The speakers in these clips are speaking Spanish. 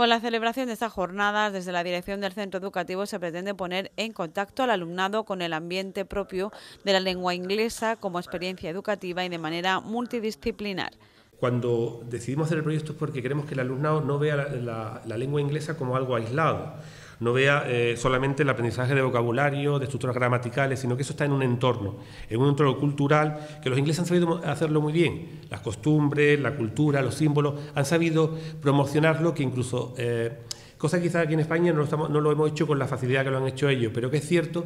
Con la celebración de estas jornadas, desde la dirección del centro educativo se pretende poner en contacto al alumnado con el ambiente propio de la lengua inglesa como experiencia educativa y de manera multidisciplinar. Cuando decidimos hacer el proyecto es porque queremos que el alumnado no vea la, lengua inglesa como algo aislado no vea eh, solamente el aprendizaje de vocabulario, de estructuras gramaticales, sino que eso está en un entorno, en un entorno cultural, que los ingleses han sabido hacerlo muy bien. Las costumbres, la cultura, los símbolos, han sabido promocionarlo, que incluso, eh, cosa que quizás aquí en España no lo, hemos hecho con la facilidad que lo han hecho ellos, pero que es cierto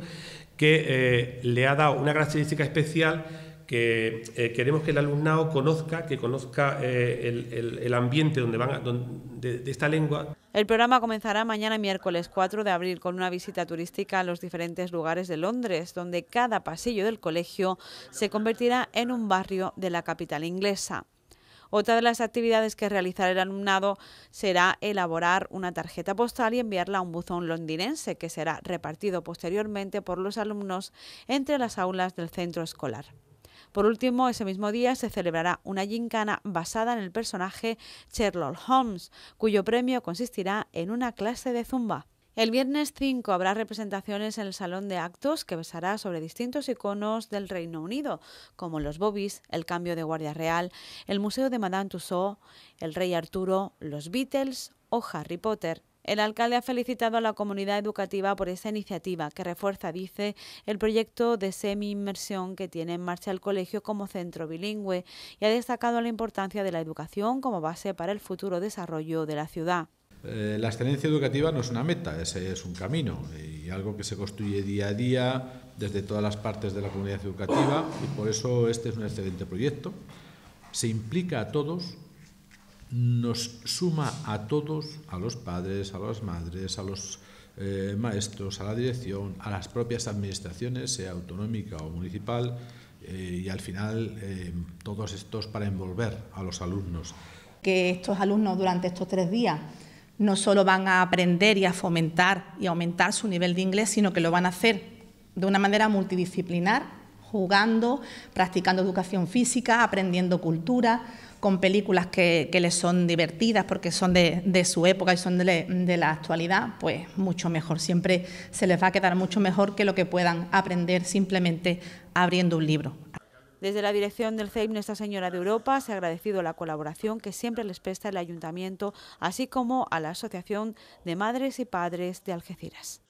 que eh, le ha dado una característica especial que eh, queremos que el alumnado conozca, que conozca eh, el, ambiente donde van, de, esta lengua. El programa comenzará mañana miércoles 4 de abril con una visita turística a los diferentes lugares de Londres, donde cada pasillo del colegio se convertirá en un barrio de la capital inglesa. Otra de las actividades que realizará el alumnado será elaborar una tarjeta postal y enviarla a un buzón londinense que será repartido posteriormente por los alumnos entre las aulas del centro escolar. Por último, ese mismo día se celebrará una gincana basada en el personaje Sherlock Holmes, cuyo premio consistirá en una clase de zumba. El viernes 5 habrá representaciones en el Salón de Actos que besará sobre distintos iconos del Reino Unido, como los Bobbies, el cambio de Guardia Real, el Museo de Madame Tussaud, el Rey Arturo, los Beatles o Harry Potter. El alcalde ha felicitado a la comunidad educativa por esa iniciativa que refuerza, dice, el proyecto de semi-inmersión que tiene en marcha el colegio como centro bilingüe y ha destacado la importancia de la educación como base para el futuro desarrollo de la ciudad. Eh, la excelencia educativa no es una meta, ese es un camino y algo que se construye día a día desde todas las partes de la comunidad educativa y por eso este es un excelente proyecto. Se implica a todos, nos suma a todos, a los padres, a las madres, a los eh, maestros, a la dirección, a las propias administraciones, sea autonómica o municipal, eh, y al final eh, todos estos para envolver a los alumnos. Que estos alumnos durante estos tres días no solo van a aprender y a fomentar y aumentar su nivel de inglés, sino que lo van a hacer de una manera multidisciplinar jugando, practicando educación física, aprendiendo cultura, con películas que, les son divertidas porque son de, su época y son de, la actualidad, pues mucho mejor. Siempre se les va a quedar mucho mejor que lo que puedan aprender simplemente abriendo un libro. Desde la dirección del CEIM, Nuestra Señora de Europa se ha agradecido la colaboración que siempre les presta el Ayuntamiento, así como a la Asociación de Madres y Padres de Algeciras.